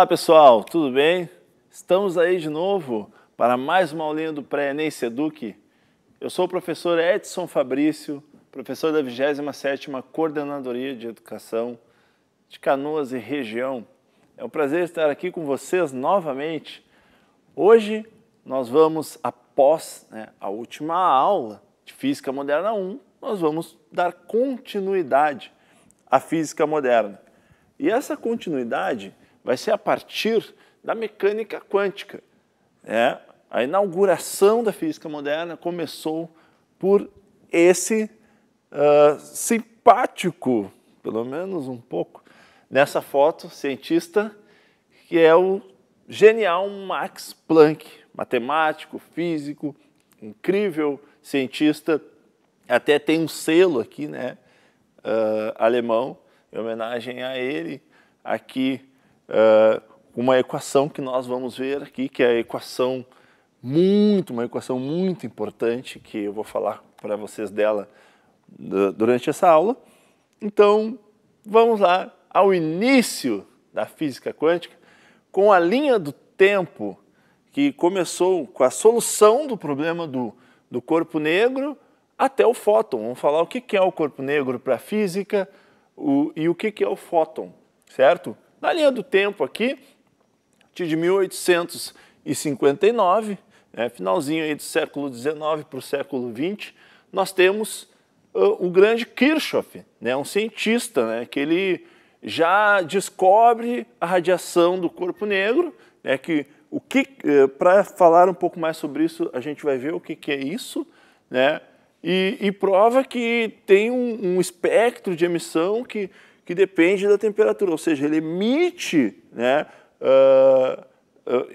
Olá pessoal, tudo bem? Estamos aí de novo para mais uma aulinha do Pré-ENEM Seduc. Eu sou o professor Edson Fabrício, professor da 27ª Coordenadoria de Educação de Canoas e Região. É um prazer estar aqui com vocês novamente. Hoje nós vamos, após né, a última aula de Física Moderna 1, nós vamos dar continuidade à Física Moderna. E essa continuidade vai ser a partir da mecânica quântica. É, a inauguração da física moderna começou por esse uh, simpático, pelo menos um pouco, nessa foto, cientista, que é o genial Max Planck, matemático, físico, incrível cientista, até tem um selo aqui, né, uh, alemão, em homenagem a ele, aqui ah, uma equação que nós vamos ver aqui, que é a equação muito, uma equação muito importante, que eu vou falar para vocês dela durante essa aula. Então, vamos lá ao início da física quântica, com a linha do tempo que começou com a solução do problema do, do corpo negro até o fóton. Vamos falar o que é o corpo negro para a física o, e o que é o fóton, certo? Na linha do tempo aqui, a partir de 1859, né, finalzinho aí do século XIX para o século XX, nós temos uh, o grande Kirchhoff, né, um cientista né, que ele já descobre a radiação do corpo negro, né, que o que uh, para falar um pouco mais sobre isso a gente vai ver o que, que é isso, né, e, e prova que tem um, um espectro de emissão que que depende da temperatura, ou seja, ele emite né, uh, uh,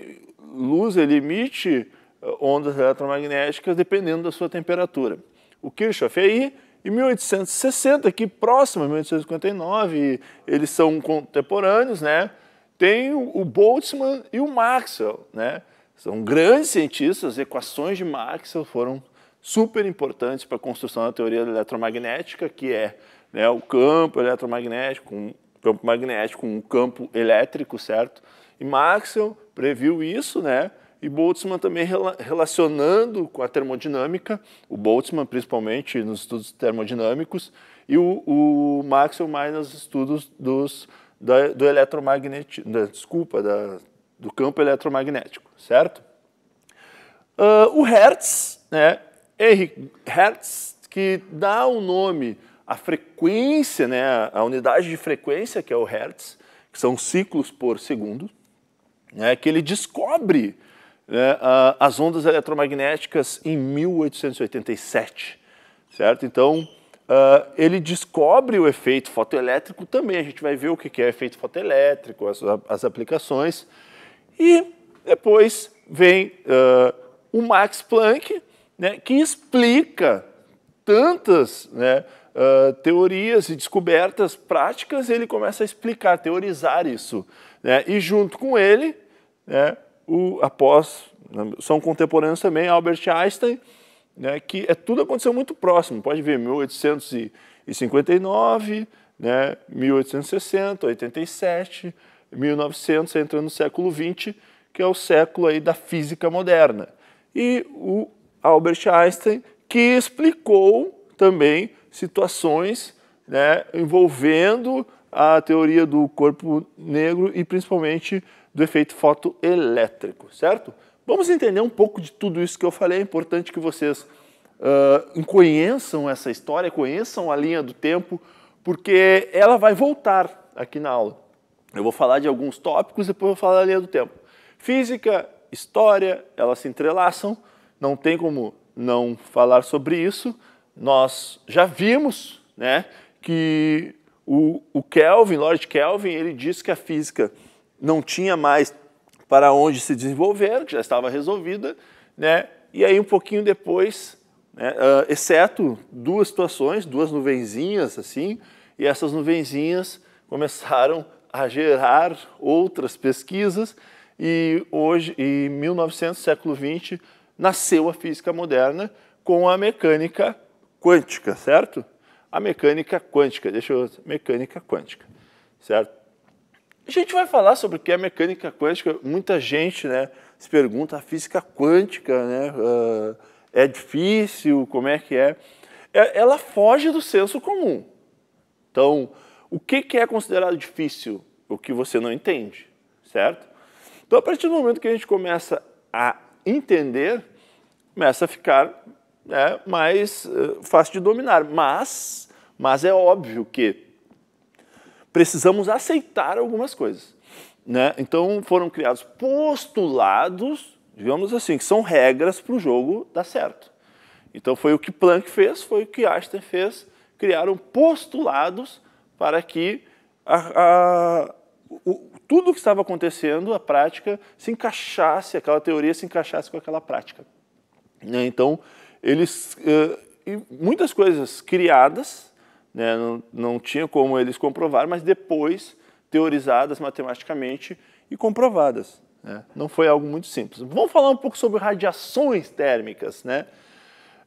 luz, ele emite ah, ondas eletromagnéticas dependendo da sua temperatura. O Kirchhoff é aí, em 1860, aqui próximo, 1859, eles são contemporâneos, né? Tem o Boltzmann e o Maxwell, né? São grandes cientistas, as equações de Maxwell foram super importantes para a construção da teoria eletromagnética, que é né, o campo eletromagnético, um campo magnético, um campo elétrico, certo? E Maxwell previu isso, né? E Boltzmann também relacionando com a termodinâmica, o Boltzmann principalmente nos estudos termodinâmicos e o, o Maxwell mais nos estudos dos, da, do eletromagnetismo, da, desculpa, da, do campo eletromagnético, certo? Uh, o Hertz, né? Hertz, que dá o nome a frequência, né, a unidade de frequência, que é o Hertz, que são ciclos por segundo, né, que ele descobre né, as ondas eletromagnéticas em 1887, certo? Então, Uh, ele descobre o efeito fotoelétrico também. A gente vai ver o que é efeito fotoelétrico, as, as aplicações. E depois vem uh, o Max Planck, né, que explica tantas né, uh, teorias e descobertas práticas, ele começa a explicar, teorizar isso. Né? E junto com ele, né, o, após, são contemporâneos também, Albert Einstein, né, que é tudo aconteceu muito próximo. Pode ver, 1859, né, 1860, 87, 1900, entrando no século 20, que é o século aí da física moderna. E o Albert Einstein, que explicou também situações né, envolvendo a teoria do corpo negro e principalmente do efeito fotoelétrico, certo? Vamos entender um pouco de tudo isso que eu falei. É importante que vocês uh, conheçam essa história, conheçam a linha do tempo, porque ela vai voltar aqui na aula. Eu vou falar de alguns tópicos, e depois eu vou falar da linha do tempo. Física, história, elas se entrelaçam, não tem como não falar sobre isso nós já vimos né, que o, o Kelvin, Lord Kelvin, ele disse que a física não tinha mais para onde se desenvolver, que já estava resolvida, né? E aí um pouquinho depois, né, uh, exceto duas situações, duas nuvenzinhas assim, e essas nuvenzinhas começaram a gerar outras pesquisas e hoje, em 1900, século 20, nasceu a física moderna com a mecânica quântica, certo? A mecânica quântica, deixa eu. Mecânica quântica, certo? A gente vai falar sobre o que é mecânica quântica. Muita gente né, se pergunta: a física quântica né, uh, é difícil? Como é que é? é? Ela foge do senso comum. Então, o que, que é considerado difícil? O que você não entende, certo? Então, a partir do momento que a gente começa a entender, começa a ficar é né, mais eh, fácil de dominar. Mas, mas é óbvio que precisamos aceitar algumas coisas. Né? Então foram criados postulados, digamos assim, que são regras para o jogo dar certo. Então foi o que Planck fez, foi o que Einstein fez, criaram postulados para que a, a, o, tudo o que estava acontecendo, a prática, se encaixasse, aquela teoria se encaixasse com aquela prática. Né? Então, eles eh, e muitas coisas criadas, né, não, não tinha como eles comprovar, mas depois teorizadas matematicamente e comprovadas. Né? Não foi algo muito simples. Vamos falar um pouco sobre radiações térmicas, né?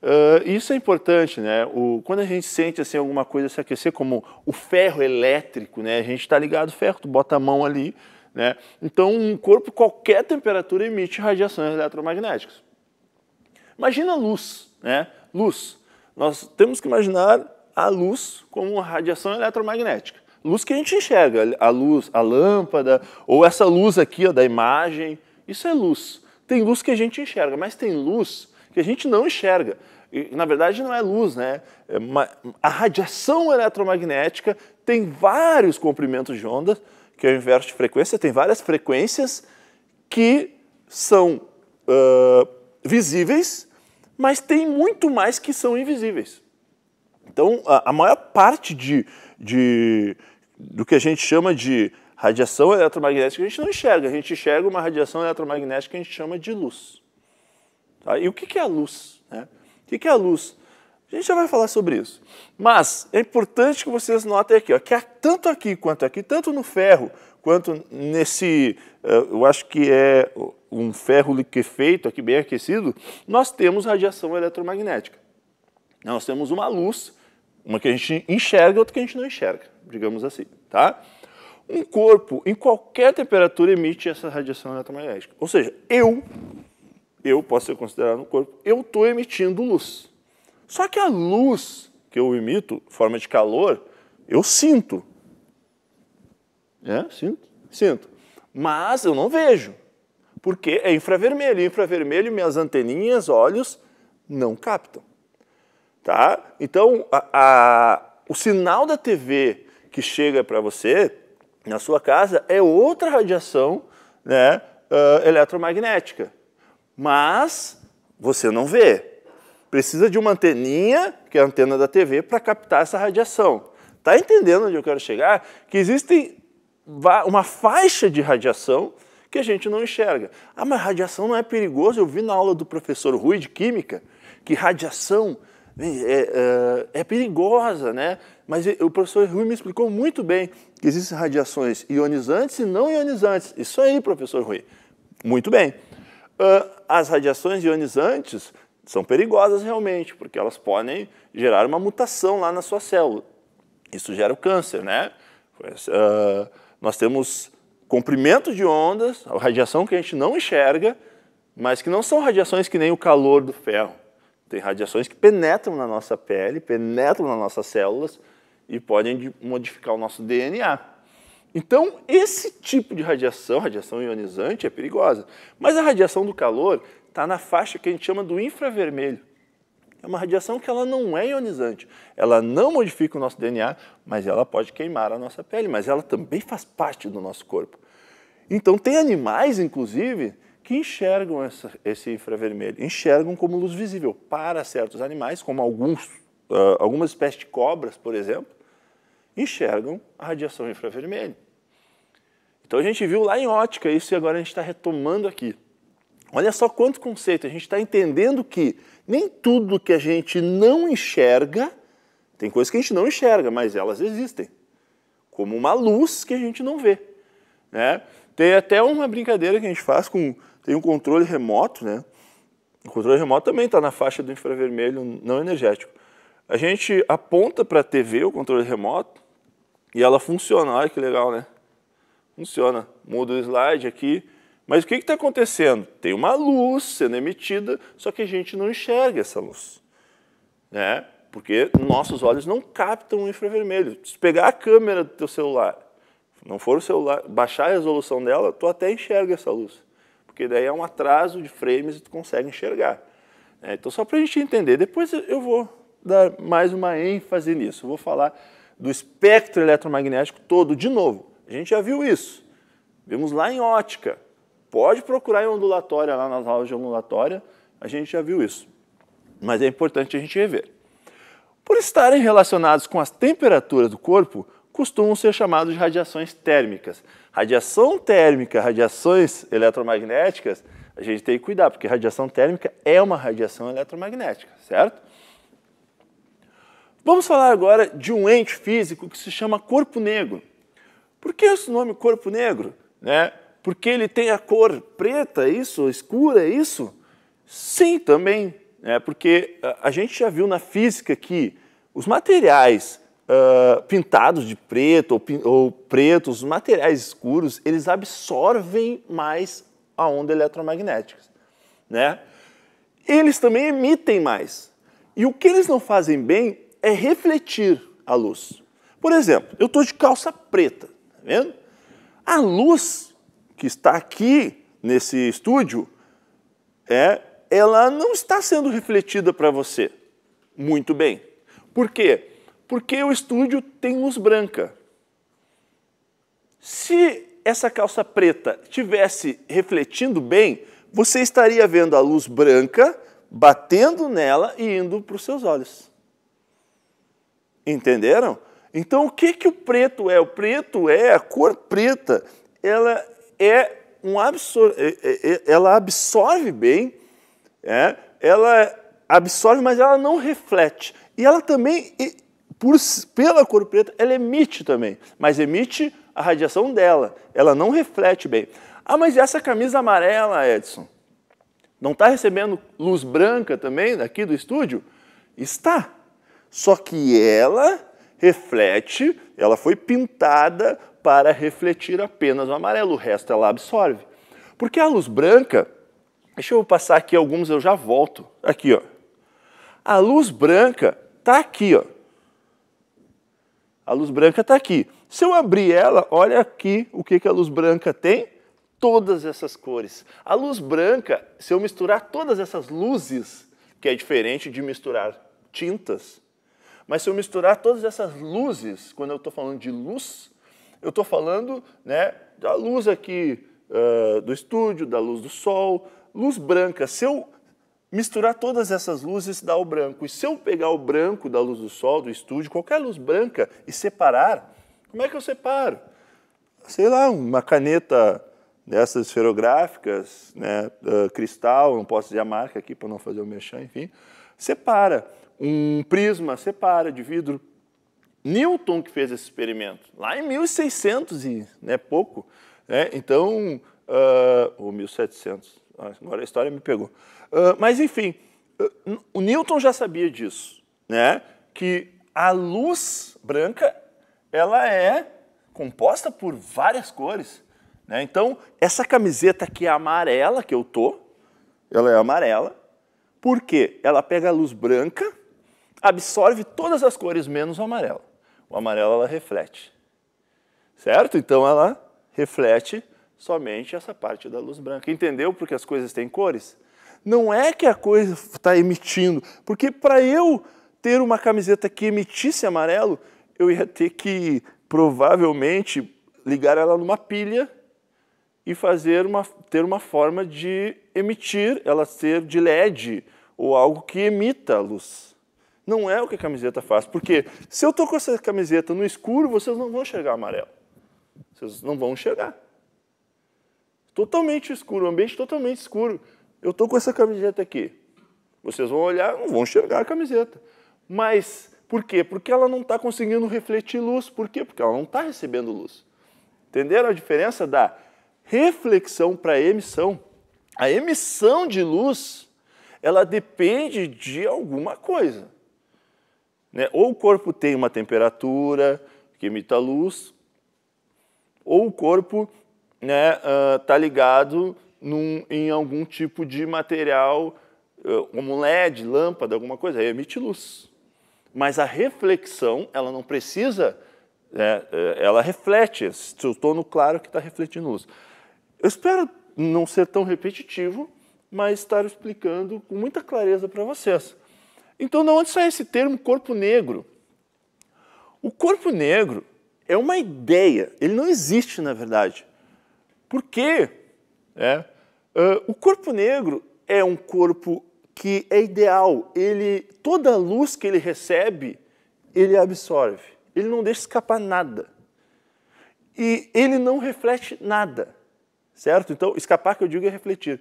Uh, isso é importante, né? O, quando a gente sente assim alguma coisa se aquecer, como o ferro elétrico, né? A gente está ligado ferro, tu bota a mão ali, né? Então, um corpo qualquer temperatura emite radiações eletromagnéticas. Imagina a luz, né? Luz. Nós temos que imaginar a luz como uma radiação eletromagnética. Luz que a gente enxerga, a luz, a lâmpada, ou essa luz aqui ó, da imagem, isso é luz. Tem luz que a gente enxerga, mas tem luz que a gente não enxerga. E, na verdade, não é luz, né? É uma, a radiação eletromagnética tem vários comprimentos de onda, que é o inverso de frequência, tem várias frequências que são uh, visíveis mas tem muito mais que são invisíveis. Então, a, a maior parte de, de, do que a gente chama de radiação eletromagnética a gente não enxerga, a gente enxerga uma radiação eletromagnética que a gente chama de luz. Tá? E o que é a luz? Né? O que é a luz? A gente já vai falar sobre isso. Mas é importante que vocês notem aqui, ó, que tanto aqui quanto aqui, tanto no ferro quanto nesse, eh, eu acho que é um ferro liquefeito aqui bem aquecido, nós temos radiação eletromagnética. Nós temos uma luz, uma que a gente enxerga, outra que a gente não enxerga, digamos assim, tá? Um corpo em qualquer temperatura emite essa radiação eletromagnética. Ou seja, eu, eu posso ser considerado um corpo, eu estou emitindo luz. Só que a luz que eu emito, forma de calor, eu sinto, é, sinto, sinto. Mas eu não vejo, porque é infravermelho. Infravermelho, minhas anteninhas, olhos, não captam. Tá? Então, a, a, o sinal da TV que chega para você na sua casa é outra radiação né, uh, eletromagnética. Mas você não vê. Precisa de uma anteninha, que é a antena da TV, para captar essa radiação. Está entendendo onde eu quero chegar? Que existem uma faixa de radiação que a gente não enxerga. Ah, mas radiação não é perigoso? Eu vi na aula do professor Rui de Química que radiação né, é, é, é perigosa, né? Mas o professor Rui me explicou muito bem que existem radiações ionizantes e não ionizantes. Isso aí, professor Rui. Muito bem. Ah, as radiações ionizantes são perigosas realmente, porque elas podem gerar uma mutação lá na sua célula. Isso gera o câncer, né? Pois, uh, nós temos comprimentos de ondas, a radiação que a gente não enxerga, mas que não são radiações que nem o calor do ferro. Tem radiações que penetram na nossa pele, penetram nas nossas células e podem modificar o nosso DNA. Então, esse tipo de radiação, radiação ionizante, é perigosa. Mas a radiação do calor está na faixa que a gente chama do infravermelho. É uma radiação que ela não é ionizante. Ela não modifica o nosso DNA, mas ela pode queimar a nossa pele, mas ela também faz parte do nosso corpo. Então tem animais, inclusive, que enxergam essa, esse infravermelho, enxergam como luz visível. Para certos animais, como alguns, uh, algumas espécies de cobras, por exemplo, enxergam a radiação infravermelha. Então a gente viu lá em ótica isso e agora a gente está retomando aqui. Olha só quanto conceito. A gente está entendendo que nem tudo que a gente não enxerga, tem coisas que a gente não enxerga, mas elas existem. Como uma luz que a gente não vê. Né? Tem até uma brincadeira que a gente faz com. Tem um controle remoto, né? O controle remoto também está na faixa do infravermelho não energético. A gente aponta para a TV o controle remoto e ela funciona. Olha que legal, né? Funciona. Muda o slide aqui mas o que está acontecendo? Tem uma luz sendo emitida, só que a gente não enxerga essa luz. Né? Porque nossos olhos não captam o infravermelho. Se pegar a câmera do teu celular, não for o celular, baixar a resolução dela, tu até enxerga essa luz. Porque daí é um atraso de frames e tu consegue enxergar. Né? então, só para a gente entender, depois eu vou dar mais uma ênfase nisso. Eu vou falar do espectro eletromagnético todo de novo. A gente já viu isso. Vimos lá em ótica. Pode procurar em ondulatória lá nas aulas de ondulatória, a gente já viu isso. Mas é importante a gente rever. Por estarem relacionados com as temperaturas do corpo, costumam ser chamados de radiações térmicas. Radiação térmica, radiações eletromagnéticas, a gente tem que cuidar, porque radiação térmica é uma radiação eletromagnética, certo? Vamos falar agora de um ente físico que se chama corpo negro. Por que esse nome corpo negro? Né? porque ele tem a cor preta, é isso? Escura, é isso? Sim, também. É porque ah, a gente já viu na física que os materiais uh, pintados de preto ou, ou pretos, os materiais escuros, eles absorvem mais a onda eletromagnética. Né? Eles também emitem mais. E o que eles não fazem bem é refletir a luz. Por exemplo, eu estou de calça preta, tá vendo? A luz que está aqui nesse estúdio, é, ela não está sendo refletida para você muito bem. Por quê? Porque o estúdio tem luz branca. Se essa calça preta tivesse refletindo bem, você estaria vendo a luz branca batendo nela e indo para os seus olhos. Entenderam? Então, o que, que o preto é? O preto é a cor preta, ela é um absor é, é, é, ela absorve bem, é, ela absorve, mas ela não reflete. E ela também, por, pela cor preta, ela emite também, mas emite a radiação dela, ela não reflete bem. Ah, mas essa camisa amarela, Edson, não está recebendo luz branca também aqui do estúdio? Está. Só que ela reflete, ela foi pintada para refletir apenas o amarelo, o resto ela absorve. Porque a luz branca, deixa eu passar aqui alguns, eu já volto. Aqui, ó. A luz branca está aqui, ó. A luz branca está aqui. Se eu abrir ela, olha aqui o que, que a luz branca tem. Todas essas cores. A luz branca, se eu misturar todas essas luzes, que é diferente de misturar tintas, mas se eu misturar todas essas luzes, quando eu estou falando de luz, eu estou falando né, da luz aqui uh, do estúdio, da luz do sol, luz branca. Se eu misturar todas essas luzes, dá o branco. E se eu pegar o branco da luz do sol, do estúdio, qualquer luz branca, e separar, como é que eu separo? Sei lá, uma caneta dessas esferográficas, né, uh, cristal, não posso dizer a marca aqui para não fazer o mexer, enfim, separa. Um prisma separa de vidro, Newton que fez esse experimento, lá em 1600 e né, pouco. Né? Então, uh, ou 1700, ah, agora a história me pegou. Uh, mas, enfim, uh, o Newton já sabia disso, né? que a luz branca ela é composta por várias cores. Né? Então, essa camiseta aqui é amarela que eu tô, ela é amarela, porque ela pega a luz branca, absorve todas as cores menos o amarelo. O amarelo ela reflete. Certo? Então ela reflete somente essa parte da luz branca. Entendeu porque as coisas têm cores? Não é que a coisa está emitindo, porque para eu ter uma camiseta que emitisse amarelo, eu ia ter que provavelmente ligar ela numa pilha e fazer uma, ter uma forma de emitir, ela ser de LED ou algo que emita a luz. Não é o que a camiseta faz. Porque se eu estou com essa camiseta no escuro, vocês não vão enxergar amarelo. Vocês não vão enxergar. Totalmente escuro, o ambiente totalmente escuro. Eu estou com essa camiseta aqui. Vocês vão olhar, não vão enxergar a camiseta. Mas por quê? Porque ela não está conseguindo refletir luz. Por quê? Porque ela não está recebendo luz. Entenderam a diferença da reflexão para emissão? A emissão de luz, ela depende de alguma coisa. Né? Ou o corpo tem uma temperatura que emita luz, ou o corpo está né, uh, ligado num, em algum tipo de material, uh, como LED, lâmpada, alguma coisa, aí emite luz. Mas a reflexão, ela não precisa, né, eh, ela reflete, se eu estou no claro que está refletindo luz. Eu espero não ser tão repetitivo, mas estar explicando com muita clareza para vocês. Então, de onde sai esse termo corpo negro? O corpo negro é uma ideia, ele não existe na verdade. Por quê? É. Uh, o corpo negro é um corpo que é ideal, ele, toda a luz que ele recebe, ele absorve, ele não deixa escapar nada. E ele não reflete nada, certo? Então, escapar que eu digo é refletir.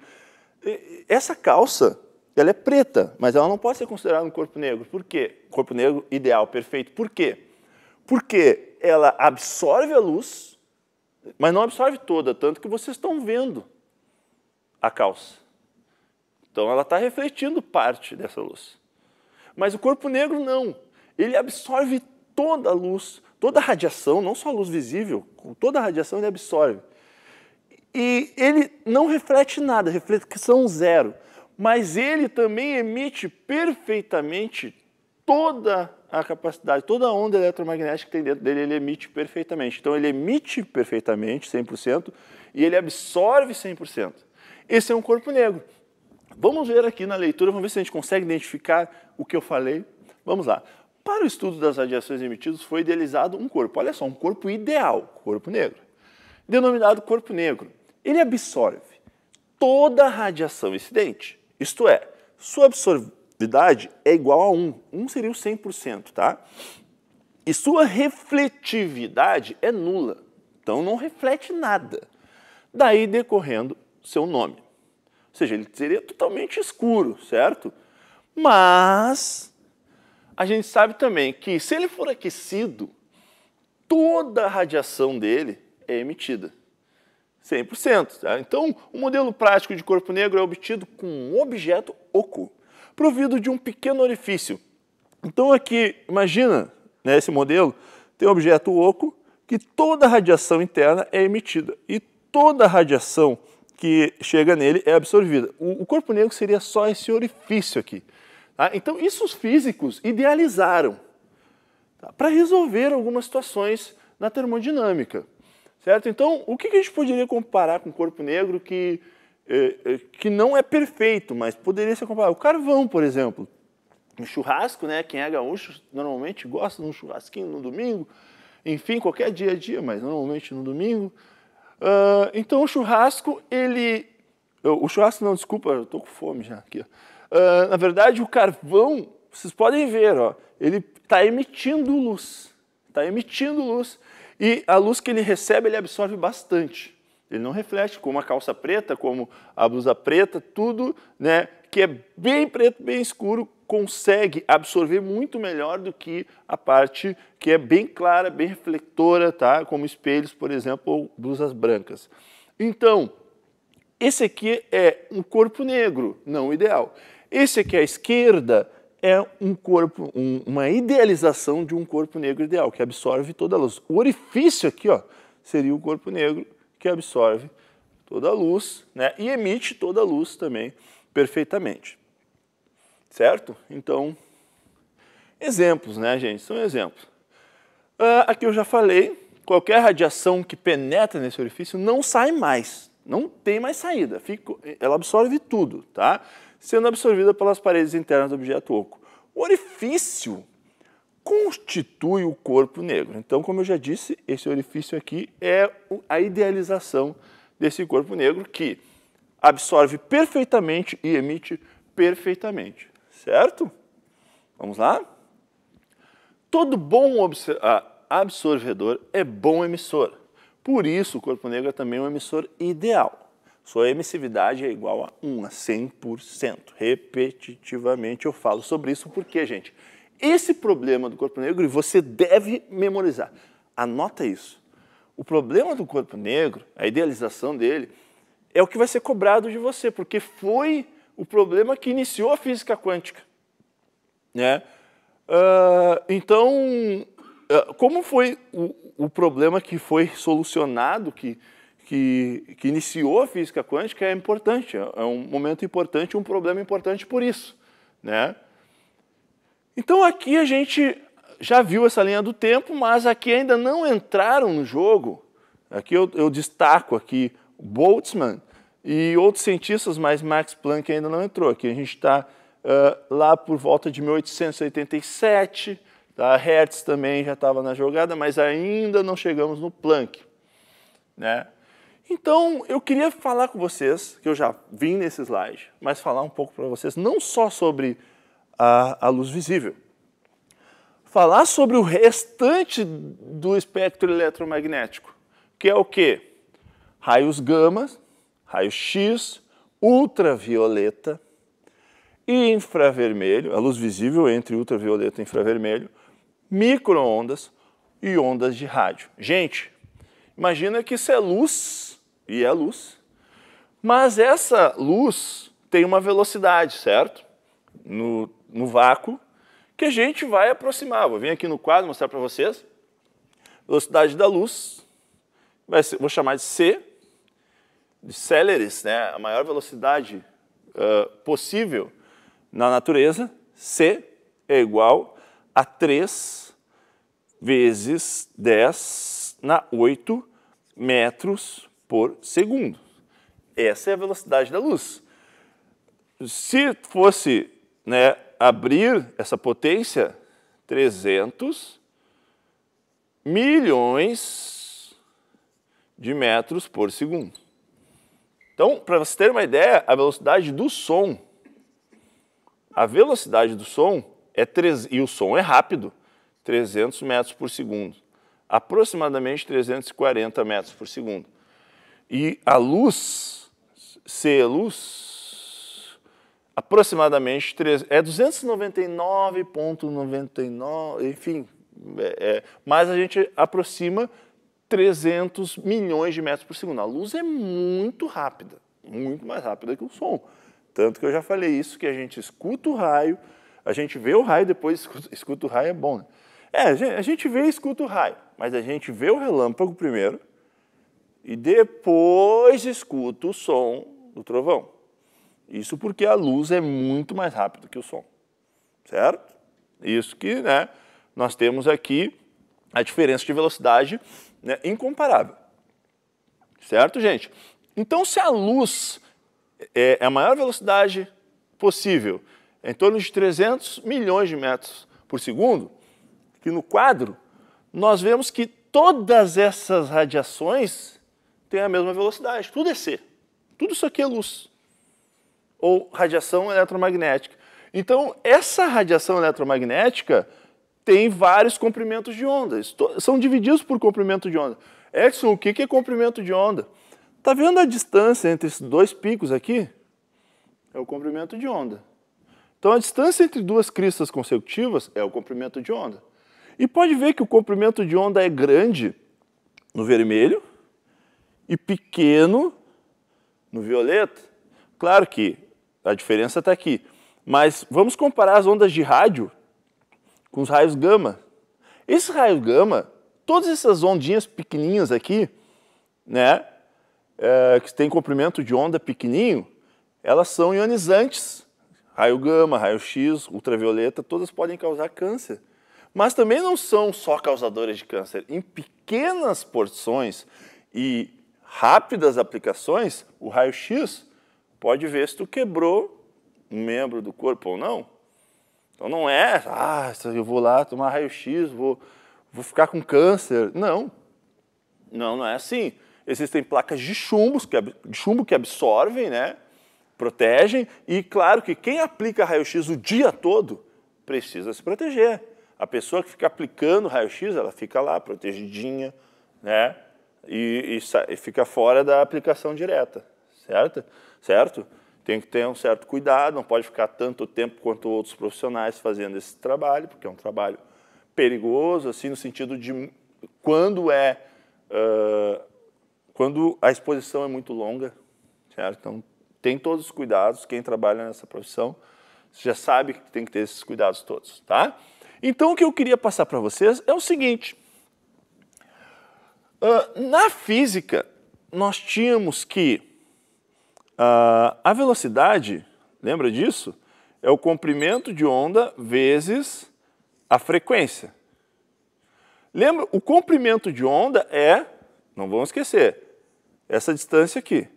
Essa calça, ela é preta, mas ela não pode ser considerada um corpo negro. Por quê? Corpo negro ideal, perfeito. Por quê? Porque ela absorve a luz, mas não absorve toda, tanto que vocês estão vendo a calça. Então ela está refletindo parte dessa luz. Mas o corpo negro não. Ele absorve toda a luz, toda a radiação, não só a luz visível, toda a radiação ele absorve. E ele não reflete nada, reflexão zero mas ele também emite perfeitamente toda a capacidade, toda a onda eletromagnética que tem dentro dele, ele emite perfeitamente. Então ele emite perfeitamente, 100%, e ele absorve 100%. Esse é um corpo negro. Vamos ver aqui na leitura, vamos ver se a gente consegue identificar o que eu falei. Vamos lá. Para o estudo das radiações emitidas foi idealizado um corpo. Olha só, um corpo ideal, corpo negro. Denominado corpo negro. Ele absorve toda a radiação incidente isto é, sua absorvidade é igual a 1. 1 seria o 100%, tá? E sua refletividade é nula. Então não reflete nada. Daí decorrendo seu nome. Ou seja, ele seria totalmente escuro, certo? Mas a gente sabe também que se ele for aquecido, toda a radiação dele é emitida. 100%. Tá? Ah, então, o modelo prático de corpo negro é obtido com um objeto oco, provido de um pequeno orifício. Então, aqui, imagina, né, esse modelo tem um objeto oco que toda a radiação interna é emitida e toda a radiação que chega nele é absorvida. O, o corpo negro seria só esse orifício aqui. Tá? Então, isso os físicos idealizaram tá? para resolver algumas situações na termodinâmica. Certo? Então, o que a gente poderia comparar com o corpo negro que, eh, eh, que não é perfeito, mas poderia ser comparado? O carvão, por exemplo. Um churrasco, né? Quem é gaúcho normalmente gosta de um churrasquinho no domingo. Enfim, qualquer dia a dia, mas normalmente no domingo. Uh, então, o churrasco, ele... O churrasco, não, desculpa, eu estou com fome já aqui. Uh, na verdade, o carvão, vocês podem ver, ó, ele está emitindo luz. Está emitindo luz. E a luz que ele recebe, ele absorve bastante. Ele não reflete, como a calça preta, como a blusa preta, tudo né, que é bem preto, bem escuro, consegue absorver muito melhor do que a parte que é bem clara, bem refletora, tá? como espelhos, por exemplo, ou blusas brancas. Então, esse aqui é um corpo negro, não ideal. Esse aqui à é esquerda é um corpo, um, uma idealização de um corpo negro ideal, que absorve toda a luz. O orifício aqui ó, seria o corpo negro que absorve toda a luz né, e emite toda a luz também perfeitamente. Certo? Então, exemplos, né, gente? São exemplos. Uh, aqui eu já falei, qualquer radiação que penetra nesse orifício não sai mais, não tem mais saída, fica, ela absorve tudo, tá? sendo absorvida pelas paredes internas do objeto oco. O orifício constitui o corpo negro. Então, como eu já disse, esse orifício aqui é a idealização desse corpo negro que absorve perfeitamente e emite perfeitamente, certo? Vamos lá? Todo bom absorvedor é bom emissor. Por isso, o corpo negro é também um emissor ideal. Sua emissividade é igual a 1, a 100%. Repetitivamente eu falo sobre isso, porque, gente, esse problema do corpo negro, você deve memorizar. Anota isso. O problema do corpo negro, a idealização dele, é o que vai ser cobrado de você, porque foi o problema que iniciou a física quântica. Né? Uh, então, uh, como foi o, o problema que foi solucionado, que que, que iniciou a física quântica é importante, é, é um momento importante, um problema importante por isso. Né? Então aqui a gente já viu essa linha do tempo, mas aqui ainda não entraram no jogo. Aqui eu, eu destaco aqui Boltzmann e outros cientistas, mas Max Planck ainda não entrou. Aqui a gente está uh, lá por volta de 1887, tá? Hertz também já estava na jogada, mas ainda não chegamos no Planck. Né? Então, eu queria falar com vocês, que eu já vim nesse slide, mas falar um pouco para vocês não só sobre a, a, luz visível. Falar sobre o restante do espectro eletromagnético, que é o que? Raios gama, raios x ultravioleta e infravermelho, a luz visível entre ultravioleta e infravermelho, microondas e ondas de rádio. Gente, imagina que isso é luz e é luz. Mas essa luz tem uma velocidade, certo? No, no vácuo, que a gente vai aproximar. Vou vir aqui no quadro mostrar para vocês. Velocidade da luz, ser, vou chamar de C, de Celeris, né? a maior velocidade uh, possível na natureza, C é igual a 3 vezes 10 na 8 metros por segundo. Essa é a velocidade da luz. Se fosse né, abrir essa potência, 300 milhões de metros por segundo. Então, para você ter uma ideia, a velocidade do som, a velocidade do som é 3, e o som é rápido, 300 metros por segundo, aproximadamente 340 metros por segundo e a luz, ser luz, aproximadamente 3, é 299,99, enfim, é, é, mas a gente aproxima 300 milhões de metros por segundo. A luz é muito rápida, muito mais rápida que o som. Tanto que eu já falei isso, que a gente escuta o raio, a gente vê o raio, depois escuta, escuta o raio, é bom, né? É, a gente vê e escuta o raio, mas a gente vê o relâmpago primeiro, e depois escuto o som do trovão. Isso porque a luz é muito mais rápida que o som, certo? Isso que né, nós temos aqui a diferença de velocidade né, incomparável, certo, gente? Então, se a luz é, é a maior velocidade possível, em torno de 300 milhões de metros por segundo, que no quadro nós vemos que todas essas radiações tem a mesma velocidade. Tudo é C. Tudo isso aqui é luz. Ou radiação eletromagnética. Então, essa radiação eletromagnética tem vários comprimentos de onda. São divididos por comprimento de onda. Edson, o que é comprimento de onda? Está vendo a distância entre esses dois picos aqui? É o comprimento de onda. Então, a distância entre duas cristas consecutivas é o comprimento de onda. E pode ver que o comprimento de onda é grande no vermelho e pequeno no violeta. Claro que a diferença está aqui. Mas vamos comparar as ondas de rádio com os raios gama. Esse raio gama, todas essas ondinhas pequenininhas aqui, né, é, que tem comprimento de onda pequenininho, elas são ionizantes. Raio gama, raio X, ultravioleta, todas podem causar câncer. Mas também não são só causadoras de câncer. Em pequenas porções e rápidas aplicações, o raio-x pode ver se tu quebrou um membro do corpo ou não. Então não é, ah, eu vou lá tomar raio-x, vou, vou ficar com câncer. Não, não, não é assim. Existem placas de chumbo que, de chumbo que absorvem, né? protegem, e claro que quem aplica raio-x o dia todo precisa se proteger. A pessoa que fica aplicando raio-x, ela fica lá protegidinha, né? e, e, e fica fora da aplicação direta, certo? Certo? Tem que ter um certo cuidado, não pode ficar tanto tempo quanto outros profissionais fazendo esse trabalho, porque é um trabalho perigoso, assim, no sentido de quando é uh, quando a exposição é muito longa, certo? Então tem todos os cuidados. Quem trabalha nessa profissão já sabe que tem que ter esses cuidados todos, tá? Então o que eu queria passar para vocês é o seguinte. Uh, na física, nós tínhamos que uh, a velocidade, lembra disso? É o comprimento de onda vezes a frequência. Lembra? O comprimento de onda é, não vamos esquecer, essa distância aqui.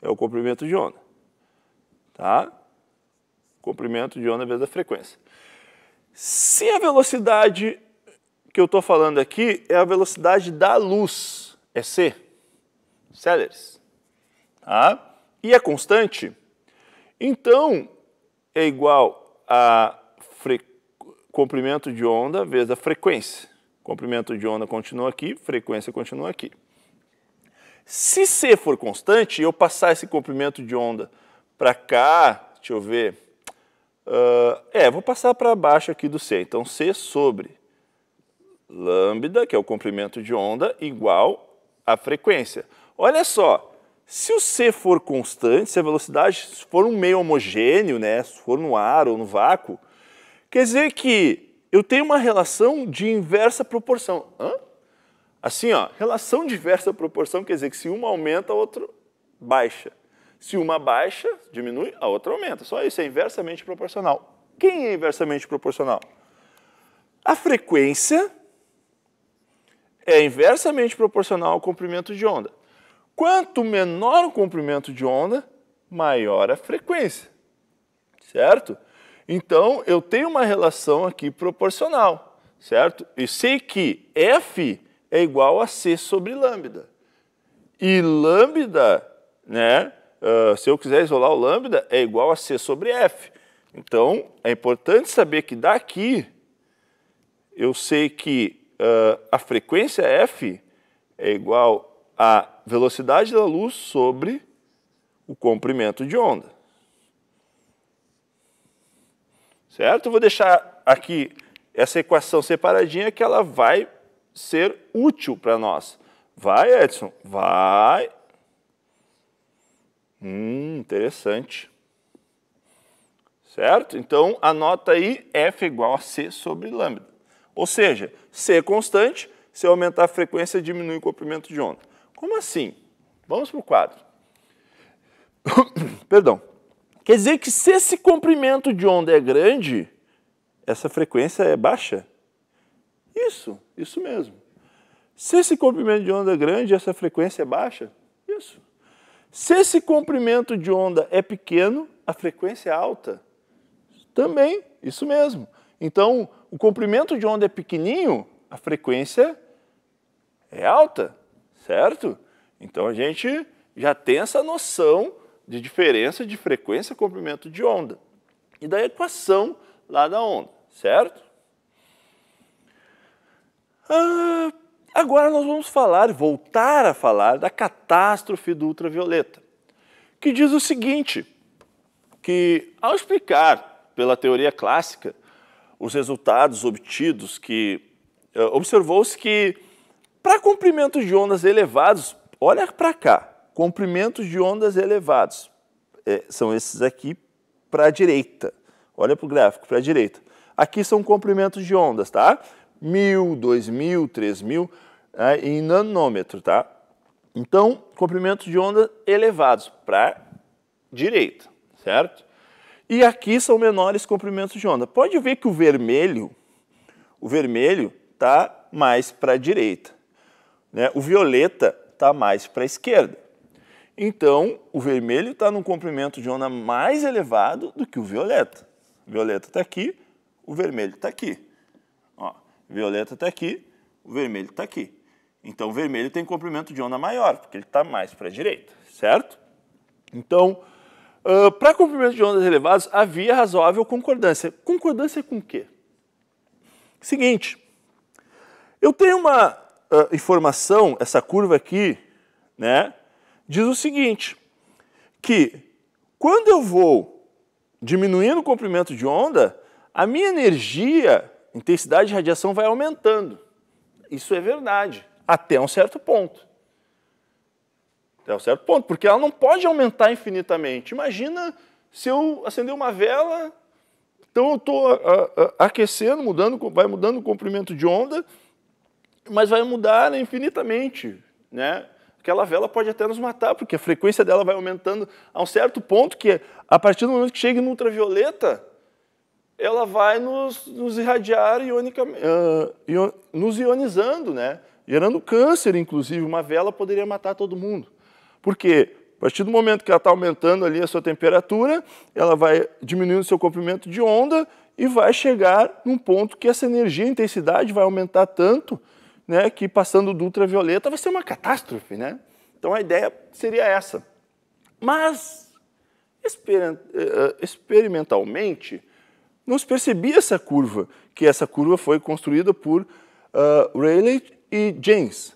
É o comprimento de onda. Tá? Comprimento de onda vezes a frequência. Se a velocidade que eu estou falando aqui é a velocidade da luz, é c, Celeris. Tá? E é constante? Então, é igual a comprimento de onda vezes a frequência. Comprimento de onda continua aqui, frequência continua aqui. Se C for constante, eu passar esse comprimento de onda para cá, deixa eu ver, uh, é, vou passar para baixo aqui do C. Então, C sobre lambda, que é o comprimento de onda, igual à frequência. Olha só, se o c for constante, se a velocidade for um meio homogêneo, né, se for no ar ou no vácuo, quer dizer que eu tenho uma relação de inversa proporção. Hã? Assim, ó, relação de inversa proporção quer dizer que se uma aumenta, a outra baixa. Se uma baixa, diminui, a outra aumenta. Só isso é inversamente proporcional. Quem é inversamente proporcional? A frequência é inversamente proporcional ao comprimento de onda. Quanto menor o comprimento de onda, maior a frequência, certo? Então, eu tenho uma relação aqui proporcional, certo? E sei que F é igual a C sobre lambda. E lambda, né, uh, se eu quiser isolar o lambda, é igual a C sobre F. Então, é importante saber que daqui eu sei que uh, a frequência f é igual à velocidade da luz sobre o comprimento de onda. Certo? vou deixar aqui essa equação separadinha que ela vai ser útil para nós. Vai, Edson, vai. Hum, interessante. Certo? Então, anota aí F igual a C sobre lambda. Ou seja, C constante, se eu aumentar a frequência, diminui o comprimento de onda. Como assim? Vamos para o quadro. Perdão. Quer dizer que se esse comprimento de onda é grande, essa frequência é baixa? Isso, isso mesmo. Se esse comprimento de onda é grande, essa frequência é baixa? Isso. Se esse comprimento de onda é pequeno, a frequência é alta? Também, isso mesmo. Então, o comprimento de onda é pequenininho, a frequência é alta, certo? Então, a gente já tem essa noção de diferença de frequência comprimento de onda e da equação lá da onda, certo? Ah, agora nós vamos falar, voltar a falar da catástrofe do ultravioleta, que diz o seguinte, que ao explicar pela teoria clássica os resultados obtidos, que eh, observou-se que para comprimentos de ondas elevados, olha para cá, comprimentos de ondas elevados, é, são esses aqui para a direita. Olha para o gráfico, para a direita. Aqui são comprimentos de ondas, tá? Mil, dois mil, três mil, né, em nanômetro, tá? Então, comprimentos de onda elevados para direita, certo? E aqui são menores comprimentos de onda. Pode ver que o vermelho, o vermelho está mais para a direita. Né? O violeta está mais para a esquerda. Então, o vermelho está num comprimento de onda mais elevado do que o violeta. O violeta está aqui, o vermelho está aqui. Ó, violeta está aqui, o vermelho está aqui. Então, o vermelho tem comprimento de onda maior, porque ele está mais para a direita, certo? Então, Uh, ah, Para comprimento de ondas elevados, havia razoável concordância. Concordância com o quê? Seguinte, eu tenho uma uh, informação, essa curva aqui, né, diz o seguinte, que quando eu vou diminuindo o comprimento de onda, a minha energia, intensidade de radiação vai aumentando. Isso é verdade, até um certo ponto até um certo ponto, porque ela não pode aumentar infinitamente. Imagina se eu acender uma vela, então eu estou aquecendo, mudando, vai mudando o comprimento de onda, mas vai mudar né, infinitamente. Né? Aquela vela pode até nos matar, porque a frequência dela vai aumentando a um certo ponto que, a partir do momento que chega no ultravioleta, ela vai nos, nos irradiar ionicamente, uh, ah, ion, nos ionizando, né? gerando câncer, inclusive. Uma vela poderia matar todo mundo. Porque a partir do momento que ela está aumentando ali a sua temperatura, ela vai diminuindo o seu comprimento de onda e vai chegar num ponto que essa energia, a intensidade vai aumentar tanto né, que passando do ultravioleta vai ser uma catástrofe. Né? Então a ideia seria essa. Mas eh, eh, experimentalmente não se percebia essa curva, que essa curva foi construída por uh, Rayleigh e James.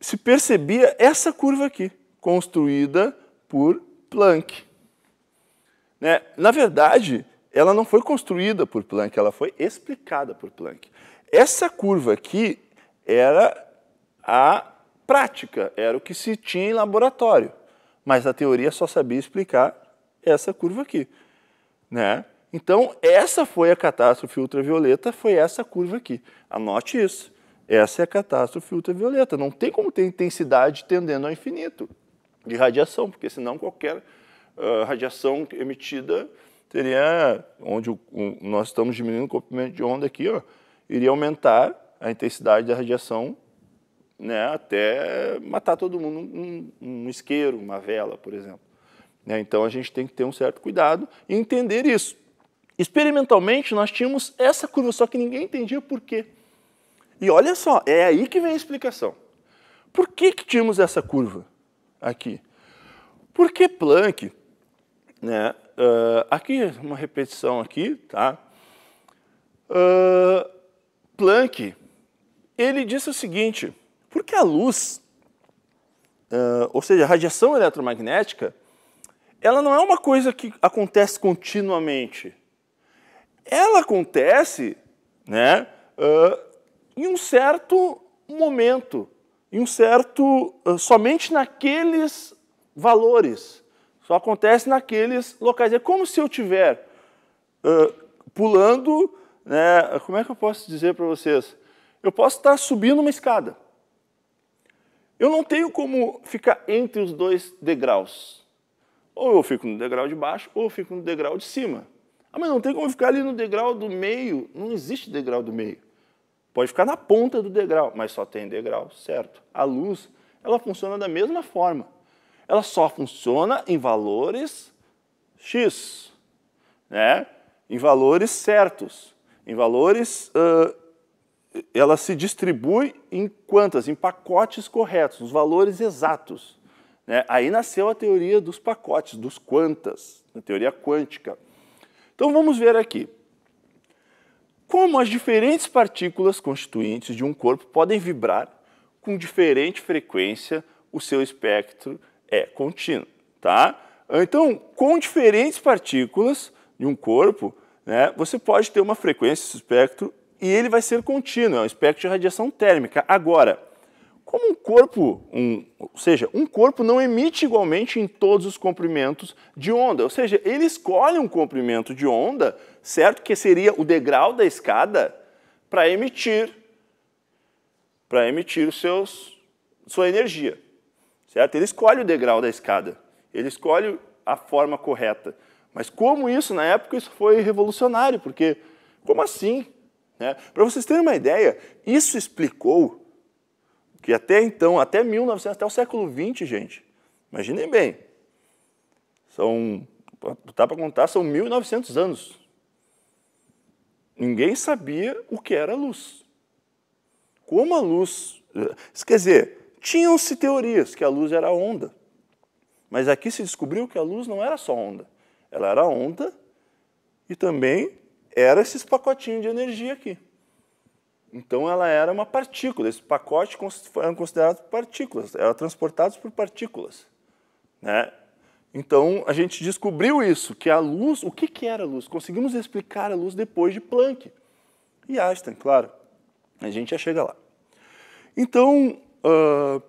Se percebia essa curva aqui construída por Planck. Né? Na verdade, ela não foi construída por Planck, ela foi explicada por Planck. Essa curva aqui era a prática, era o que se tinha em laboratório, mas a teoria só sabia explicar essa curva aqui. Né? Então, essa foi a catástrofe ultravioleta, foi essa curva aqui. Anote isso. Essa é a catástrofe ultravioleta. Não tem como ter intensidade tendendo ao infinito de radiação, porque senão qualquer uh, radiação emitida teria, onde o, nós estamos diminuindo o comprimento de onda aqui, ó, iria aumentar a intensidade da radiação né, até matar todo mundo, um, um isqueiro, uma vela, por exemplo. Né, então a gente tem que ter um certo cuidado e entender isso. Experimentalmente nós tínhamos essa curva, só que ninguém entendia por quê. E olha só, é aí que vem a explicação. Por que, que tínhamos essa curva? aqui. Por que Planck? Né? Uh, aqui, é uma repetição aqui, tá? Uh, Planck, ele disse o seguinte, porque a luz, uh, ou seja, a radiação eletromagnética, ela não é uma coisa que acontece continuamente. Ela acontece né, em um certo momento, e um certo ah, somente naqueles valores. Só acontece naqueles locais. É como se eu tiver uh, pulando, né, como é que eu posso dizer para vocês? Eu posso estar subindo uma escada. Eu não tenho como ficar entre os dois degraus. Ou eu fico no degrau de baixo, ou eu fico no degrau de cima. Ah, mas não tem como ficar ali no degrau do meio. Não existe degrau do meio. Pode ficar na ponta do degrau, mas só tem degrau, certo? A luz, ela funciona da mesma forma. Ela só funciona em valores x, né? Em valores certos, em valores uh, ela se distribui em quantas? Em pacotes corretos, nos valores exatos. Né? Aí nasceu a teoria dos pacotes, dos quantas, a teoria quântica. Então vamos ver aqui como as diferentes partículas constituintes de um corpo podem vibrar com diferente frequência, o seu espectro é contínuo, tá? Então, com diferentes partículas de um corpo, né, você pode ter uma frequência, esse espectro, e ele vai ser contínuo, é um espectro de radiação térmica. Agora, como um corpo, um, ou seja, um corpo não emite igualmente em todos os comprimentos de onda, ou seja, ele escolhe um comprimento de onda, certo? Que seria o degrau da escada para emitir para emitir seus sua energia, certo? Ele escolhe o degrau da escada, ele escolhe a forma correta. Mas como isso na época isso foi revolucionário, porque como assim? Né? Para vocês terem uma ideia, isso explicou que até então, até 1900, até o século 20 gente, imaginem bem, são, tá para contar, são 1900 anos. Ninguém sabia o que era luz. Como a luz, quer dizer, tinham-se teorias que a luz era onda, mas aqui se descobriu que a luz não era só onda, ela era onda e também era esses pacotinhos de energia aqui. Então ela era uma partícula, esse pacote eram considerados partículas, eram transportados por partículas. Né? Então a gente descobriu isso, que a luz, o que, que era a luz? Conseguimos explicar a luz depois de Planck e Einstein, claro. A gente já chega lá. Então, uh,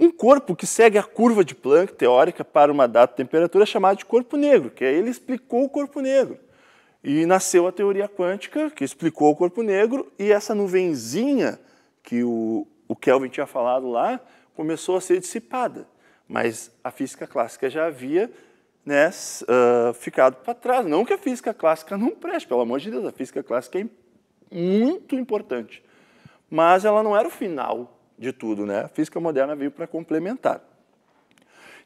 um corpo que segue a curva de Planck teórica para uma de temperatura é chamado de corpo negro, que aí ele explicou o corpo negro. E nasceu a teoria quântica, que explicou o corpo negro, e essa nuvenzinha que o, o Kelvin tinha falado lá começou a ser dissipada. Mas a física clássica já havia né, uh, ficado para trás. Não que a física clássica não preste, pelo amor de Deus, a física clássica é muito importante. Mas ela não era o final de tudo, né? A física moderna veio para complementar.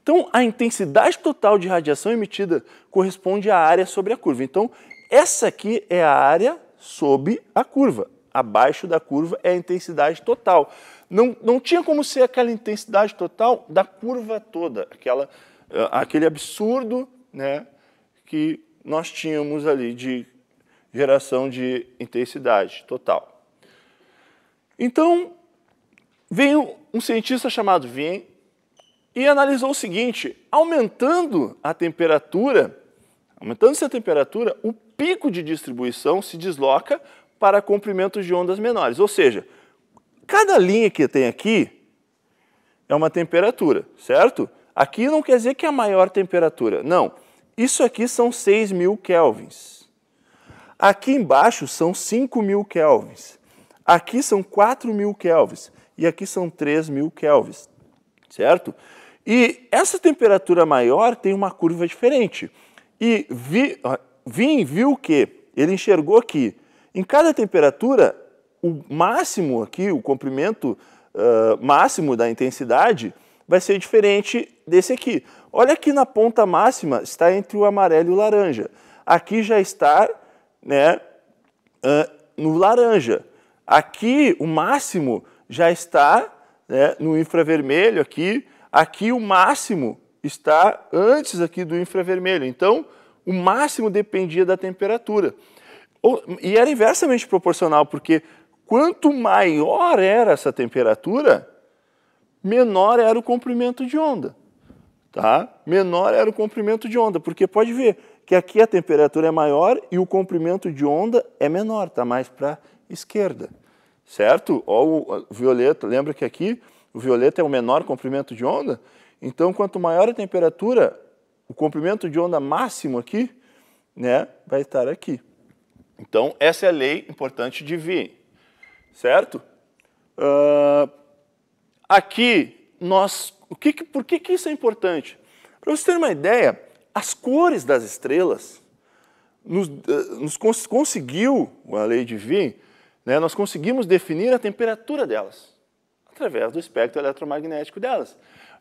Então, a intensidade total de radiação emitida corresponde à área sobre a curva. Então, essa aqui é a área sob a curva. Abaixo da curva é a intensidade total. Não, não tinha como ser aquela intensidade total da curva toda, aquela, eh, aquele absurdo né, que nós tínhamos ali de geração de intensidade total. Então, veio um cientista chamado Wien e analisou o seguinte: aumentando a temperatura, aumentando-se a temperatura, o pico de distribuição se desloca para comprimentos de ondas menores. Ou seja, cada linha que tem aqui é uma temperatura, certo? Aqui não quer dizer que é a maior temperatura, não. Isso aqui são 6.000 mil kelvins. Aqui embaixo são 5.000 mil kelvins. Aqui são 4.000 mil kelvins. E aqui são 3.000 mil kelvins, certo? E essa temperatura maior tem uma curva diferente. E vi, Vim viu que ele enxergou que em cada temperatura o máximo aqui, o comprimento uh, máximo da intensidade vai ser diferente desse aqui. Olha aqui na ponta máxima está entre o amarelo e o laranja. Aqui já está né, uh, no laranja. Aqui o máximo já está né, no infravermelho aqui. Aqui o máximo está antes aqui do infravermelho. Então, o máximo dependia da temperatura. E era inversamente proporcional, porque quanto maior era essa temperatura, menor era o comprimento de onda. Tá? Menor era o comprimento de onda, porque pode ver que aqui a temperatura é maior e o comprimento de onda é menor, está mais para esquerda, certo? Ou o violeta, lembra que aqui o violeta é o menor comprimento de onda? Então, quanto maior a temperatura, o comprimento de onda máximo aqui né, vai estar aqui. Então, essa é a lei importante de Wien, certo? Uh, aqui, nós, o que, por que, que isso é importante? Para vocês terem uma ideia, as cores das estrelas nos, ah, nos cons, conseguiu, a lei de Wien, né, nós conseguimos definir a temperatura delas através do espectro eletromagnético delas.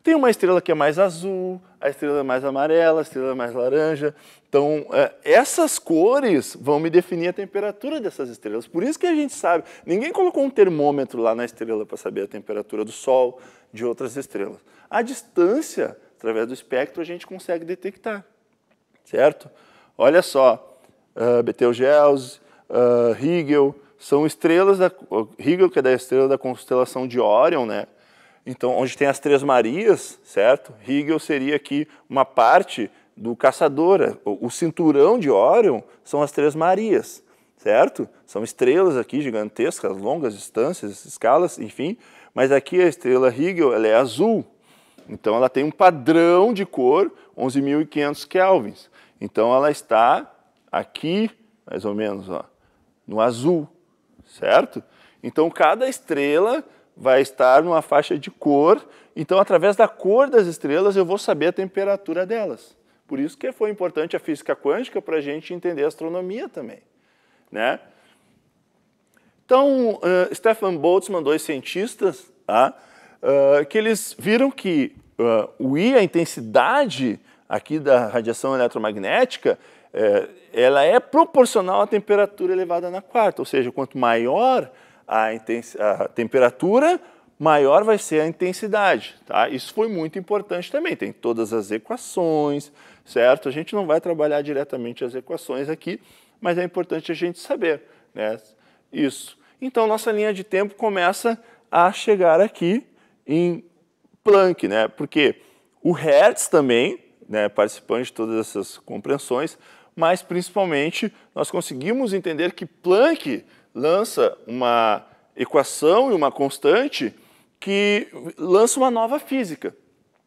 Tem uma estrela que é mais azul, a estrela é mais amarela, a estrela é mais laranja. Então, é, essas cores vão me definir a temperatura dessas estrelas. Por isso que a gente sabe, ninguém colocou um termômetro lá na estrela para saber a temperatura do Sol, de outras estrelas. A distância, através do espectro, a gente consegue detectar, certo? Olha só, uh, ah, Betelgeuse, uh, ah, são estrelas, da, que é da estrela da constelação de Orion, né? Então, onde tem as três Marias, certo? Rigel seria aqui uma parte do caçador. É, o cinturão de Orion são as três Marias, certo? São estrelas aqui gigantescas, longas distâncias, escalas, enfim. Mas aqui a estrela Rigel ela é azul. Então, ela tem um padrão de cor 11.500 kelvins. Então, ela está aqui, mais ou menos, ó, no azul, certo? Então, cada estrela vai estar numa faixa de cor, então através da cor das estrelas eu vou saber a temperatura delas. Por isso que foi importante a física quântica para a gente entender a astronomia também. Né? Então, uh, Stefan Boltzmann, dois cientistas, tá? uh, que eles viram que uh, o I, a intensidade aqui da radiação eletromagnética, ela é proporcional à temperatura elevada na quarta, ou seja, quanto maior a, a temperatura, maior vai ser a intensidade. Tá? Isso foi muito importante também. Tem todas as equações, certo? A gente não vai trabalhar diretamente as equações aqui, mas é importante a gente saber né? isso. Então, nossa linha de tempo começa a chegar aqui em Planck, né? porque o Hertz também, né, participando de todas essas compreensões, mas principalmente nós conseguimos entender que Planck lança uma equação e uma constante que lança uma nova física,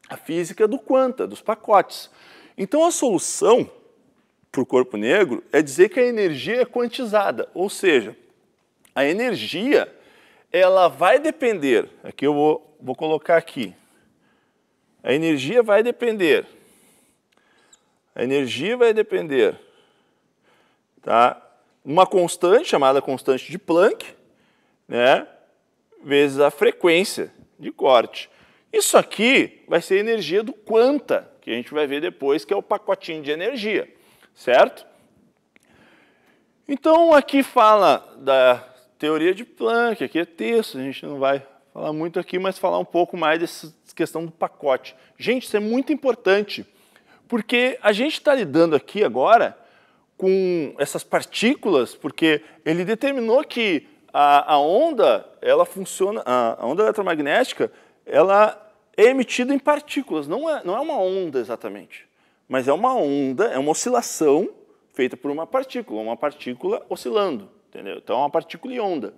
a física do quanta, dos pacotes. Então a solução para o corpo negro é dizer que a energia é quantizada, ou seja, a energia ela vai depender, aqui eu vou, vou colocar aqui, a energia vai depender, a energia vai depender, tá? uma constante, chamada constante de Planck, né, vezes a frequência de corte. Isso aqui vai ser a energia do quanta, que a gente vai ver depois, que é o pacotinho de energia, certo? Então, aqui fala da teoria de Planck, aqui é texto, a gente não vai falar muito aqui, mas falar um pouco mais dessa questão do pacote. Gente, isso é muito importante, porque a gente está lidando aqui agora com essas partículas, porque ele determinou que a, a onda, ela funciona, a, a onda eletromagnética, ela é emitida em partículas, não é, não é uma onda exatamente, mas é uma onda, é uma oscilação feita por uma partícula, uma partícula oscilando, entendeu? Então é uma partícula e onda.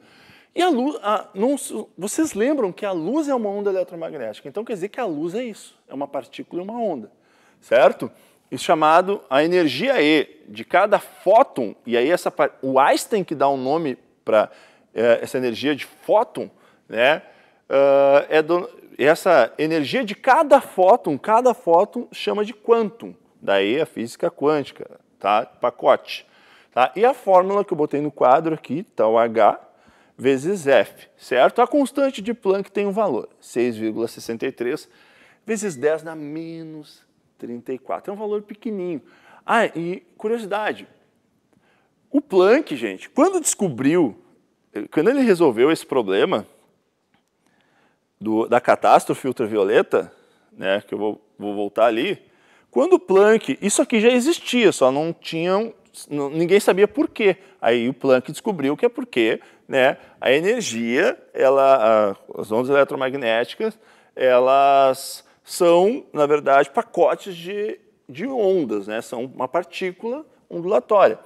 E a luz, a, não, vocês lembram que a luz é uma onda eletromagnética, então quer dizer que a luz é isso, é uma partícula e uma onda, certo? e chamado a energia E de cada fóton, e aí essa, o Einstein que dá um nome para é, essa energia de fóton, né, uh, é do, essa energia de cada fóton, cada fóton chama de quantum, daí a física quântica, tá? pacote. Tá? E a fórmula que eu botei no quadro aqui, tá o H vezes F, certo? A constante de Planck tem um valor, 6,63 vezes 10 na menos 34. É um valor pequenininho. Ah, e curiosidade, o Planck, gente, quando descobriu, quando ele resolveu esse problema do, da catástrofe ultravioleta, né, que eu vou, vou voltar ali, quando o Planck, isso aqui já existia, só não tinham, ninguém sabia por quê. Aí o Planck descobriu que é porque né, a energia, ela, as ondas eletromagnéticas, elas são, na verdade, pacotes de, de ondas, né? são uma partícula ondulatória.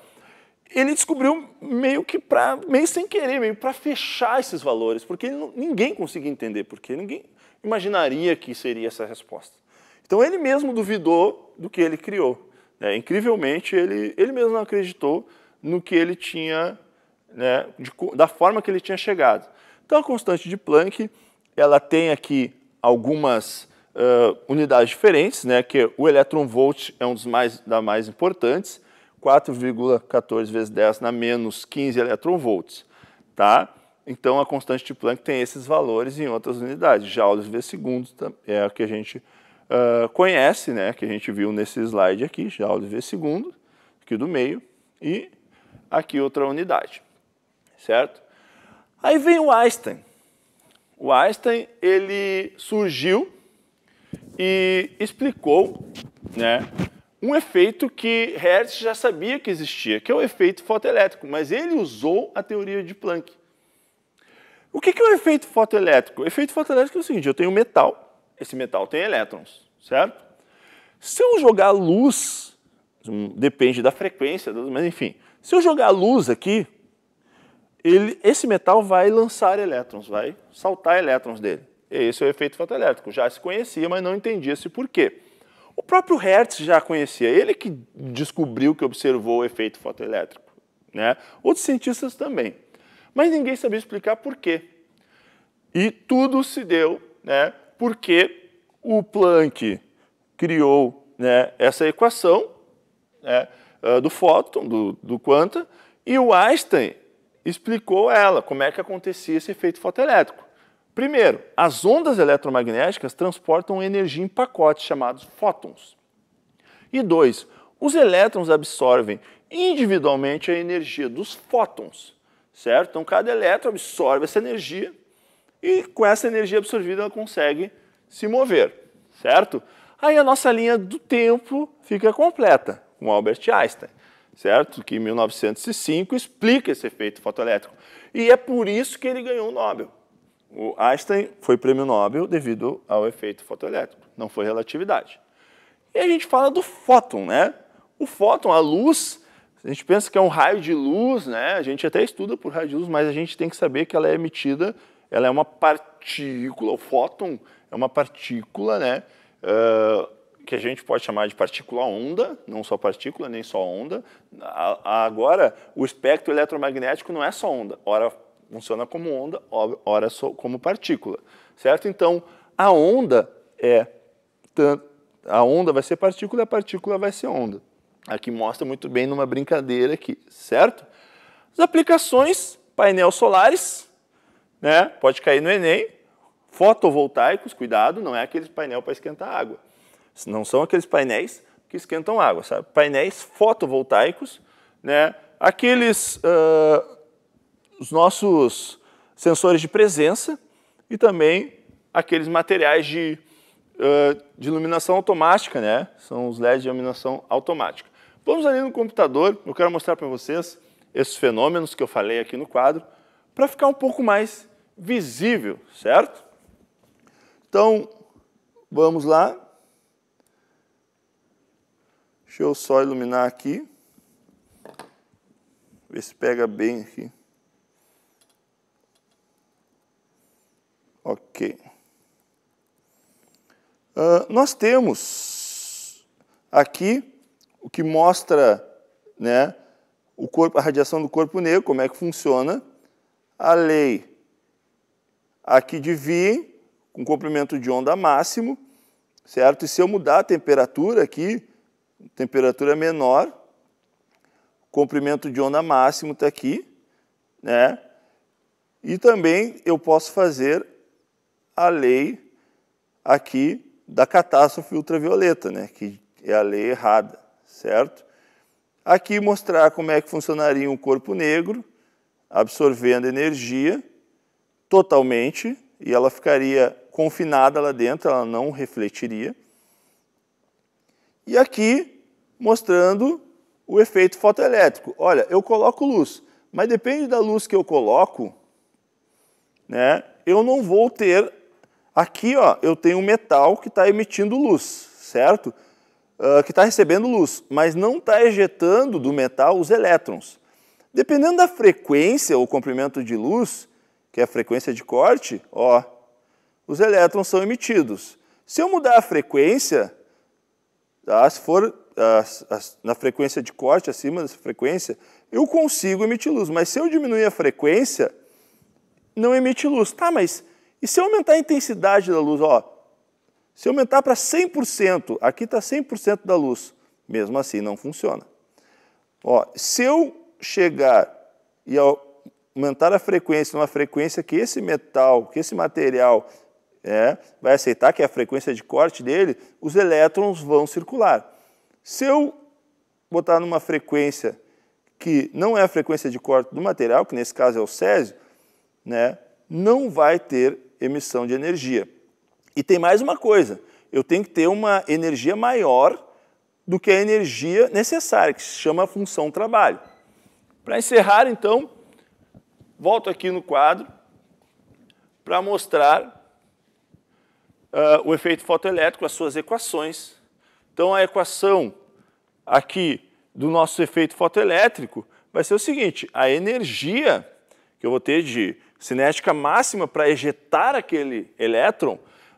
Ele descobriu meio que pra, meio sem querer, meio para fechar esses valores, porque não, ninguém conseguia entender, porque ninguém imaginaria que seria essa resposta. Então ele mesmo duvidou do que ele criou. Né? Incrivelmente, ele, ele mesmo não acreditou no que ele tinha, né, de, da forma que ele tinha chegado. Então a constante de Planck, ela tem aqui algumas uh, unidades diferentes, né, que o elétron volt é um dos mais, da mais importantes, 4,14 vezes 10 na menos 15 elétron volts, tá? Então a constante de Planck tem esses valores em outras unidades, joules vezes segundo é a que a gente uh, conhece, né, que a gente viu nesse slide aqui, joules vezes segundo, aqui do meio, e aqui outra unidade, certo? Aí vem o Einstein. O Einstein ele surgiu e explicou né, um efeito que Hertz já sabia que existia, que é o efeito fotoelétrico, mas ele usou a teoria de Planck. O que é o efeito fotoelétrico? O efeito fotoelétrico é o seguinte, eu tenho metal, esse metal tem elétrons, certo? Se eu jogar luz, hum, depende da frequência, mas enfim, se eu jogar luz aqui, ele, esse metal vai lançar elétrons, vai saltar elétrons dele. Esse é o efeito fotoelétrico. Já se conhecia, mas não entendia-se por quê. O próprio Hertz já conhecia, ele que descobriu que observou o efeito fotoelétrico. Né? Outros cientistas também. Mas ninguém sabia explicar por quê. E tudo se deu né, porque o Planck criou né, essa equação né, ah, do fóton, do, do quanta, e o Einstein explicou ela, como é que acontecia esse efeito fotoelétrico. Primeiro, as ondas eletromagnéticas transportam energia em pacotes chamados fótons. E dois, os elétrons absorvem individualmente a energia dos fótons, certo? Então cada elétron absorve essa energia e com essa energia absorvida ela consegue se mover, certo? Aí a nossa linha do tempo fica completa com Albert Einstein, certo? Que em 1905 explica esse efeito fotoelétrico. E é por isso que ele ganhou o Nobel. O Einstein foi prêmio Nobel devido ao efeito fotoelétrico, não foi relatividade. E a gente fala do fóton, né? O fóton, a luz, a gente pensa que é um raio de luz, né? A gente até estuda por raio de luz, mas a gente tem que saber que ela é emitida, ela é uma partícula. O fóton é uma partícula, né? Uh, que a gente pode chamar de partícula onda, não só partícula, nem só onda. A, a, agora, o espectro eletromagnético não é só onda. Ora Funciona como onda, ora como partícula, certo? Então, a onda é a onda vai ser partícula, a partícula vai ser onda. Aqui mostra muito bem numa brincadeira aqui, certo? As aplicações, painel solares, né? Pode cair no ENEM. Fotovoltaicos, cuidado, não é aqueles painel para esquentar água. Não são aqueles painéis que esquentam água, sabe? Painéis fotovoltaicos, né? Aqueles uh, os nossos sensores de presença e também aqueles materiais de, uh, de iluminação automática, né? São os LEDs de iluminação automática. Vamos ali no computador, eu quero mostrar para vocês esses fenômenos que eu falei aqui no quadro, para ficar um pouco mais visível, certo? Então, vamos lá. Deixa eu só iluminar aqui. Ver se pega bem aqui. Ok. Uh, nós temos aqui o que mostra né, o corpo, a radiação do corpo negro, como é que funciona. A lei aqui de Wien, com comprimento de onda máximo, certo? E se eu mudar a temperatura aqui, temperatura menor, comprimento de onda máximo está aqui, né? E também eu posso fazer a lei aqui da catástrofe ultravioleta, né, que é a lei errada, certo? Aqui mostrar como é que funcionaria um corpo negro absorvendo energia totalmente e ela ficaria confinada lá dentro, ela não refletiria. E aqui mostrando o efeito fotoelétrico. Olha, eu coloco luz, mas depende da luz que eu coloco, né? Eu não vou ter Aqui ó, eu tenho um metal que está emitindo luz, certo? Uh, que está recebendo luz, mas não está ejetando do metal os elétrons. Dependendo da frequência ou comprimento de luz, que é a frequência de corte, ó, os elétrons são emitidos. Se eu mudar a frequência, tá, se for ah, na frequência de corte, acima dessa frequência, eu consigo emitir luz. Mas se eu diminuir a frequência, não emite luz. Tá, mas e se eu aumentar a intensidade da luz, ó, se eu aumentar para 100%, aqui está 100% da luz, mesmo assim não funciona. Ó, se eu chegar e aumentar a frequência numa frequência que esse metal, que esse material é, vai aceitar, que é a frequência de corte dele, os elétrons vão circular. Se eu botar numa frequência que não é a frequência de corte do material, que nesse caso é o césio, né, não vai ter emissão de energia. E tem mais uma coisa, eu tenho que ter uma energia maior do que a energia necessária, que se chama função trabalho. Para encerrar, então, volto aqui no quadro para mostrar uh, o efeito fotoelétrico, as suas equações. Então, a equação aqui do nosso efeito fotoelétrico vai ser o seguinte, a energia que eu vou ter de cinética máxima para ejetar aquele elétron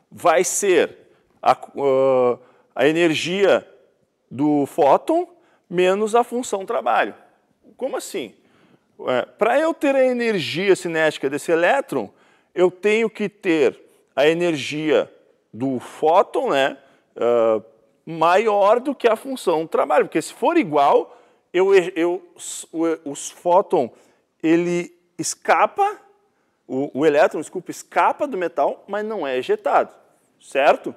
vai ser a, uh, a energia do fóton menos a função trabalho. Como assim? É, para eu ter a energia cinética desse elétron, eu tenho que ter a energia do fóton né, uh, maior do que a função trabalho, porque se for igual, eu, eu, os fóton ele escapa o, o elétron, desculpa, escapa do metal, mas não é ejetado, certo?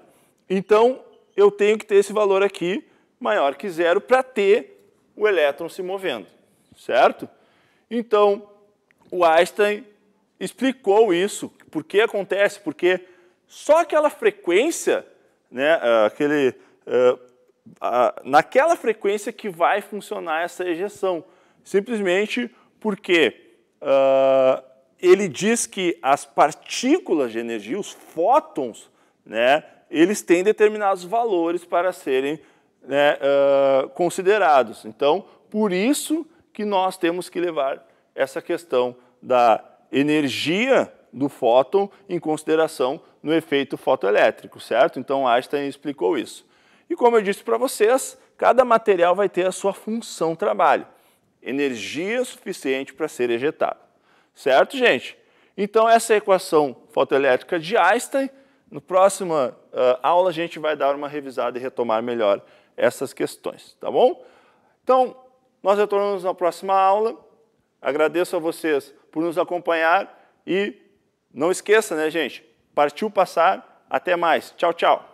Então, eu tenho que ter esse valor aqui maior que zero para ter o elétron se movendo, certo? Então, o Einstein explicou isso, por que acontece, porque só aquela frequência, né, ah, aquele, ah, naquela frequência que vai funcionar essa ejeção, simplesmente porque uh, ele diz que as partículas de energia, os fótons, né, eles têm determinados valores para serem né, uh, considerados. Então, por isso que nós temos que levar essa questão da energia do fóton em consideração no efeito fotoelétrico, certo? Então Einstein explicou isso. E como eu disse para vocês, cada material vai ter a sua função trabalho, energia suficiente para ser ejetado. Certo, gente? Então, essa é a equação fotoelétrica de Einstein. No próxima uh, aula, a gente vai dar uma revisada e retomar melhor essas questões, tá bom? Então, nós retornamos na próxima aula. Agradeço a vocês por nos acompanhar e não esqueça, né, gente? Partiu passar. Até mais. Tchau, tchau.